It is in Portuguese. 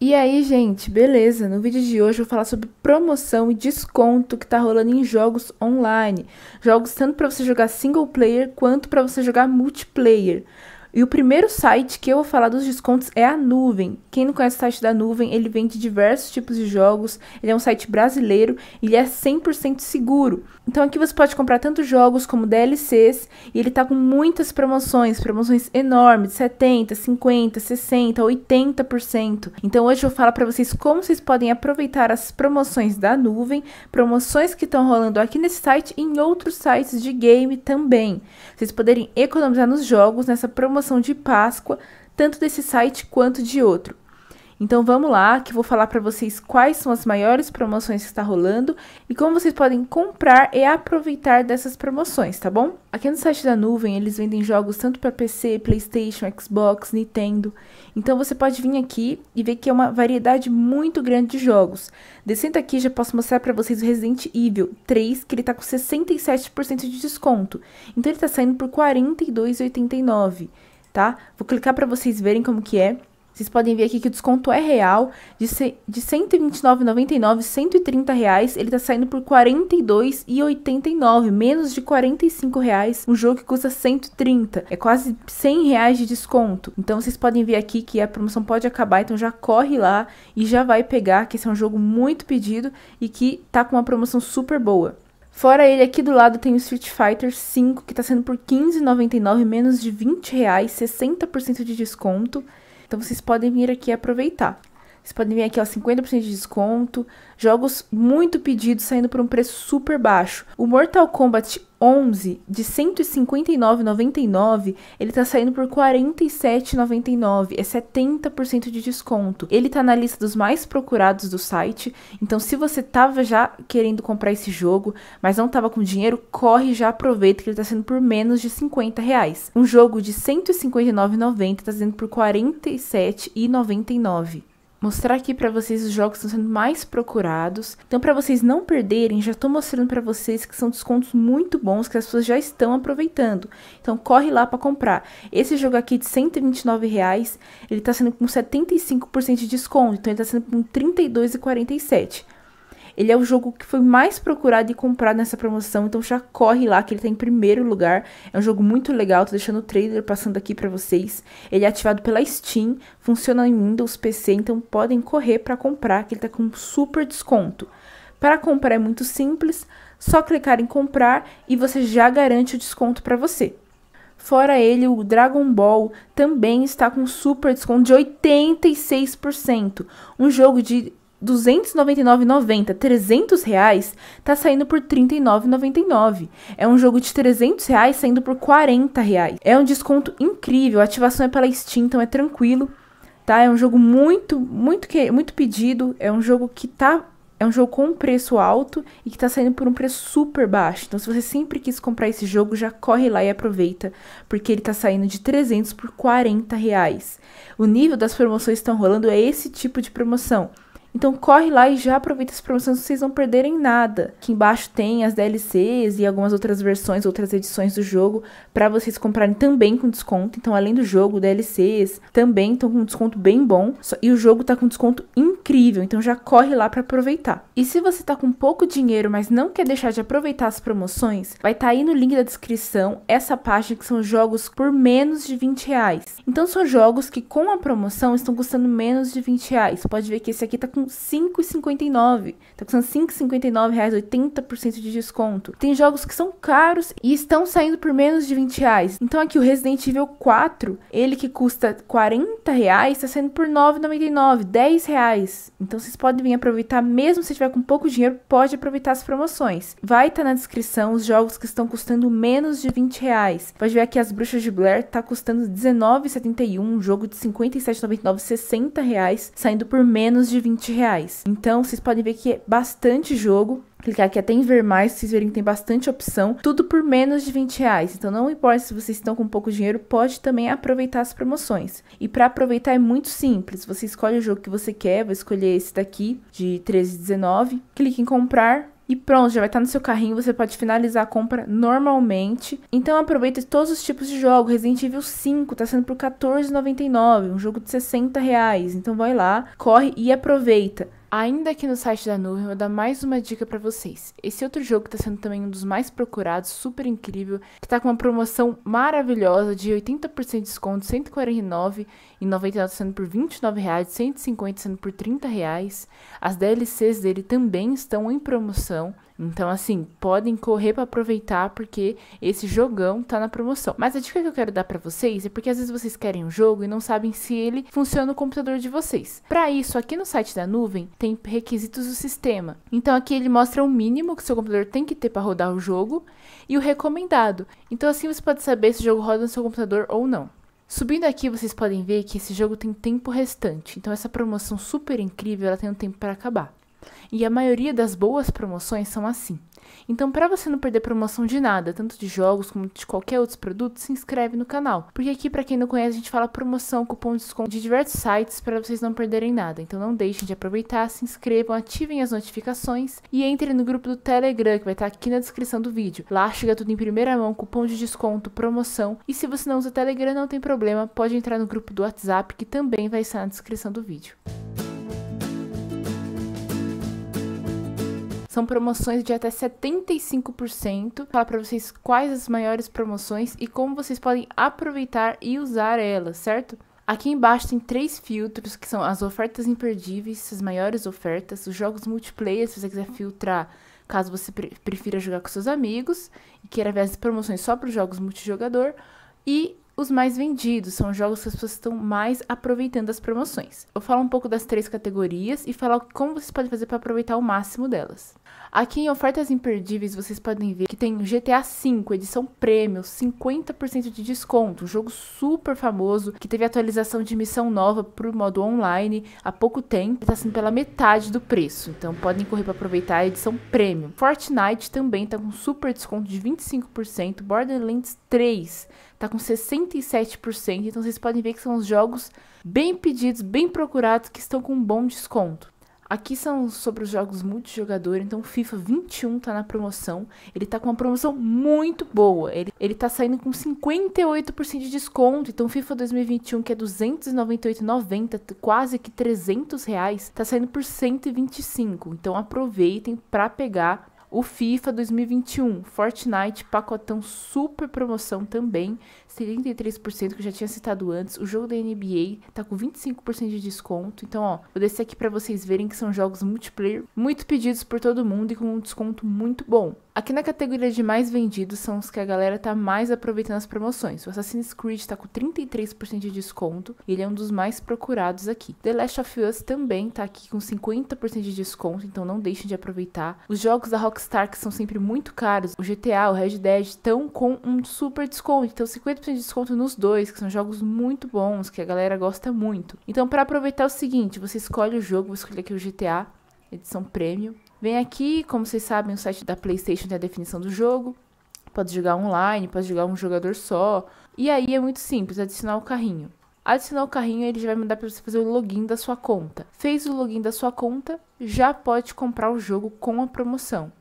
E aí, gente, beleza? No vídeo de hoje eu vou falar sobre promoção e desconto que tá rolando em jogos online. Jogos tanto para você jogar single player quanto para você jogar multiplayer. E o primeiro site que eu vou falar dos descontos é a Nuvem. Quem não conhece o site da Nuvem, ele vende diversos tipos de jogos, ele é um site brasileiro e ele é 100% seguro. Então aqui você pode comprar tanto jogos como DLCs e ele tá com muitas promoções, promoções enormes, 70, 50, 60, 80%. Então hoje eu vou falar para vocês como vocês podem aproveitar as promoções da Nuvem, promoções que estão rolando aqui nesse site e em outros sites de game também. Vocês poderem economizar nos jogos nessa promoção promoção de Páscoa, tanto desse site quanto de outro. Então vamos lá, que vou falar para vocês quais são as maiores promoções que está rolando e como vocês podem comprar e aproveitar dessas promoções, tá bom? Aqui no site da Nuvem, eles vendem jogos tanto para PC, PlayStation, Xbox, Nintendo. Então você pode vir aqui e ver que é uma variedade muito grande de jogos. Descendo aqui, já posso mostrar para vocês o Resident Evil 3, que ele tá com 67% de desconto. Então ele tá saindo por R$ 42,89 tá? Vou clicar para vocês verem como que é. Vocês podem ver aqui que o desconto é real, de, de R$ 129,99, R$ reais, ele tá saindo por R$ 42,89, menos de R$ reais, um jogo que custa 130, é quase R$ reais de desconto. Então vocês podem ver aqui que a promoção pode acabar, então já corre lá e já vai pegar, que esse é um jogo muito pedido e que tá com uma promoção super boa. Fora ele, aqui do lado tem o Street Fighter 5, que está sendo por R$15,99, menos de R$20, 60% de desconto. Então vocês podem vir aqui aproveitar. Vocês podem ver aqui, ó, 50% de desconto. Jogos muito pedidos saindo por um preço super baixo. O Mortal Kombat 11 de 159,99, ele tá saindo por 47,99, é 70% de desconto. Ele tá na lista dos mais procurados do site, então se você tava já querendo comprar esse jogo, mas não tava com dinheiro, corre já aproveita que ele tá saindo por menos de 50 reais. Um jogo de 159,90 tá saindo por 47,99 mostrar aqui para vocês os jogos que estão sendo mais procurados. Então, para vocês não perderem, já estou mostrando para vocês que são descontos muito bons que as pessoas já estão aproveitando. Então, corre lá para comprar. Esse jogo aqui de R$ reais, ele está sendo com 75% de desconto, então ele está sendo com R$ 32,47. Ele é o jogo que foi mais procurado e comprado nessa promoção, então já corre lá que ele tá em primeiro lugar. É um jogo muito legal, tô deixando o trailer passando aqui para vocês. Ele é ativado pela Steam, funciona em Windows PC, então podem correr para comprar, que ele tá com super desconto. Para comprar é muito simples, só clicar em comprar e você já garante o desconto para você. Fora ele, o Dragon Ball também está com super desconto de 86%. Um jogo de 299,90, 300 reais, tá saindo por 39,99. É um jogo de 300 reais saindo por 40 reais. É um desconto incrível, a ativação é pela Steam, então é tranquilo, tá? É um jogo muito, muito, muito pedido, é um jogo que tá... É um jogo com um preço alto e que tá saindo por um preço super baixo. Então, se você sempre quis comprar esse jogo, já corre lá e aproveita, porque ele tá saindo de 300 por 40 reais. O nível das promoções que estão rolando é esse tipo de promoção então corre lá e já aproveita as promoções, vocês não perderem nada. Aqui embaixo tem as DLCs e algumas outras versões, outras edições do jogo para vocês comprarem também com desconto. Então, além do jogo, DLCs também estão com desconto bem bom e o jogo tá com desconto incrível. Então, já corre lá para aproveitar. E se você tá com pouco dinheiro, mas não quer deixar de aproveitar as promoções, vai estar tá aí no link da descrição essa página que são jogos por menos de 20 reais. Então, são jogos que com a promoção estão custando menos de 20 reais. Pode ver que esse aqui tá com com 5,59. Tá custando R$ reais, de desconto. Tem jogos que são caros e estão saindo por menos de 20 reais. Então aqui o Resident Evil 4, ele que custa 40 reais, tá saindo por 9,99, 10 reais. Então vocês podem vir aproveitar, mesmo se tiver com pouco dinheiro, pode aproveitar as promoções. Vai estar tá na descrição os jogos que estão custando menos de 20 reais. Pode ver aqui as Bruxas de Blair, tá custando 19,71, um jogo de 57,99, R$ reais, saindo por menos de 20 reais. Então vocês podem ver que é bastante jogo. Clicar aqui até em ver mais, vocês verem que tem bastante opção, tudo por menos de 20 reais. Então não importa se vocês estão com pouco dinheiro, pode também aproveitar as promoções. E para aproveitar é muito simples, você escolhe o jogo que você quer, vou escolher esse daqui de 13,19, clique em comprar, e pronto, já vai estar no seu carrinho, você pode finalizar a compra normalmente. Então aproveita todos os tipos de jogo. Resident Evil 5 está sendo por R$14,99, um jogo de 60 reais. Então vai lá, corre e aproveita. Ainda aqui no site da nuvem, vou dar mais uma dica para vocês. Esse outro jogo está sendo também um dos mais procurados, super incrível, que está com uma promoção maravilhosa de 80% de desconto, R$ 149,99 sendo por R$ 29,00, 150 sendo por R$ reais. As DLCs dele também estão em promoção. Então, assim, podem correr para aproveitar porque esse jogão tá na promoção. Mas a dica que eu quero dar para vocês é porque às vezes vocês querem um jogo e não sabem se ele funciona no computador de vocês. Para isso, aqui no site da nuvem tem requisitos do sistema. Então, aqui ele mostra o mínimo que seu computador tem que ter para rodar o jogo e o recomendado. Então, assim você pode saber se o jogo roda no seu computador ou não. Subindo aqui, vocês podem ver que esse jogo tem tempo restante. Então, essa promoção super incrível, ela tem um tempo para acabar. E a maioria das boas promoções são assim. Então, para você não perder promoção de nada, tanto de jogos como de qualquer outro produto, se inscreve no canal. Porque aqui, para quem não conhece, a gente fala promoção, cupom de desconto de diversos sites para vocês não perderem nada. Então, não deixem de aproveitar, se inscrevam, ativem as notificações e entrem no grupo do Telegram, que vai estar tá aqui na descrição do vídeo. Lá chega tudo em primeira mão, cupom de desconto, promoção. E se você não usa o Telegram, não tem problema, pode entrar no grupo do WhatsApp, que também vai estar na descrição do vídeo. São promoções de até 75%. Falar para vocês quais as maiores promoções e como vocês podem aproveitar e usar elas, certo? Aqui embaixo tem três filtros, que são as ofertas imperdíveis, as maiores ofertas, os jogos multiplayer, se você quiser filtrar caso você prefira jogar com seus amigos e queira ver as promoções só para os jogos multijogador, e os mais vendidos, são jogos que as pessoas estão mais aproveitando as promoções. Eu falo um pouco das três categorias e falar como vocês podem fazer para aproveitar o máximo delas. Aqui em ofertas imperdíveis vocês podem ver que tem GTA V, edição prêmio, 50% de desconto, um jogo super famoso que teve atualização de missão nova para o modo online há pouco tempo, está sendo pela metade do preço, então podem correr para aproveitar a edição prêmio. Fortnite também está com super desconto de 25%, Borderlands 3 tá com 67%. Então vocês podem ver que são os jogos bem pedidos, bem procurados, que estão com um bom desconto. Aqui são sobre os jogos multijogador, então o FIFA 21 tá na promoção. Ele tá com uma promoção muito boa. Ele, ele tá saindo com 58% de desconto. Então o FIFA 2021, que é 298,90, quase que 300 reais, tá saindo por 125. Então aproveitem para pegar o FIFA 2021, Fortnite, pacotão super promoção também, 73% que eu já tinha citado antes. O jogo da NBA tá com 25% de desconto. Então, ó, vou descer aqui para vocês verem que são jogos multiplayer muito pedidos por todo mundo e com um desconto muito bom. Aqui na categoria de mais vendidos são os que a galera tá mais aproveitando as promoções. O Assassin's Creed tá com 33% de desconto e ele é um dos mais procurados aqui. The Last of Us também tá aqui com 50% de desconto, então não deixem de aproveitar. Os jogos da Rockstar que são sempre muito caros, o GTA, o Red Dead estão com um super desconto, então 50% de desconto nos dois, que são jogos muito bons que a galera gosta muito. Então para aproveitar é o seguinte, você escolhe o jogo, vou escolher aqui o GTA edição premium Vem aqui, como vocês sabem, o site da PlayStation tem a definição do jogo. Pode jogar online, pode jogar um jogador só. E aí é muito simples, adicionar o carrinho. Adicionar o carrinho, ele já vai mandar para você fazer o login da sua conta. Fez o login da sua conta, já pode comprar o jogo com a promoção.